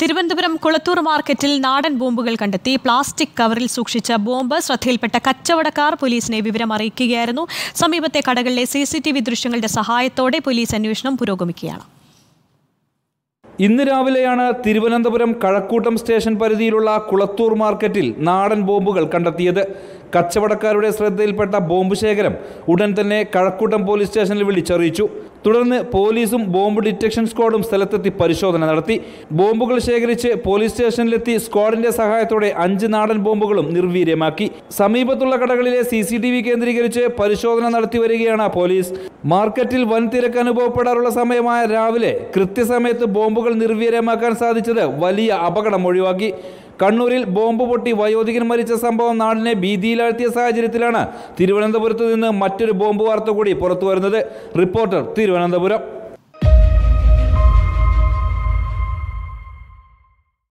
തിരുവനന്തപുരം കുളത്തൂർ മാർക്കറ്റിൽ നാടൻ ബോംബുകൾ കണ്ടെത്തി പ്ലാസ്റ്റിക് കവറിൽ സൂക്ഷിച്ച ബോംബ് ശ്രദ്ധയിൽപ്പെട്ട കച്ചവടക്കാർ പോലീസിനെ വിവരം അറിയിക്കുകയായിരുന്നു സമീപത്തെ കടകളിലെ സി സി ടി വി ദൃശ്യങ്ങളുടെ സഹായത്തോടെ പോലീസ് അന്വേഷണം പുരോഗമിക്കുകയാണ് ഇന്ന് രാവിലെയാണ് തിരുവനന്തപുരം കഴക്കൂട്ടം സ്റ്റേഷൻ പരിധിയിലുള്ള കുളത്തൂർ മാർക്കറ്റിൽ നാടൻ ബോംബുകൾ കണ്ടെത്തിയത് കച്ചവടക്കാരുടെ ശ്രദ്ധയിൽപ്പെട്ട ബോംബ് ശേഖരം ഉടൻ തന്നെ കഴക്കൂട്ടം പോലീസ് സ്റ്റേഷനിൽ വിളിച്ചറിയിച്ചു തുടർന്ന് പോലീസും ബോംബ് ഡിറ്റക്ഷൻ സ്ക്വാഡും സ്ഥലത്തെത്തി പരിശോധന നടത്തി ബോംബുകൾ ശേഖരിച്ച് പോലീസ് സ്റ്റേഷനിലെത്തി സ്ക്വാഡിന്റെ സഹായത്തോടെ അഞ്ച് നാടൻ ബോംബുകളും നിർവീര്യമാക്കി സമീപത്തുള്ള കടകളിലെ സി സി ടി വി കേന്ദ്രീകരിച്ച് പരിശോധന നടത്തി വരികയാണ് പോലീസ് മാർക്കറ്റിൽ വൻ തിരക്ക് അനുഭവപ്പെടാറുള്ള സമയമായ രാവിലെ കൃത്യസമയത്ത് ബോംബുകൾ നിർവീര്യമാക്കാൻ സാധിച്ചത് വലിയ അപകടം ഒഴിവാക്കി കണ്ണൂരിൽ ബോംബ് പൊട്ടി വയോധികൻ മരിച്ച സംഭവം നാടിനെ ഭീതിയിലാഴ്ത്തിയ സാഹചര്യത്തിലാണ് തിരുവനന്തപുരത്ത് നിന്ന് മറ്റൊരു ബോംബ് വാർത്ത കൂടി പുറത്തുവരുന്നത് റിപ്പോർട്ടർ തിരുവനന്തപുരം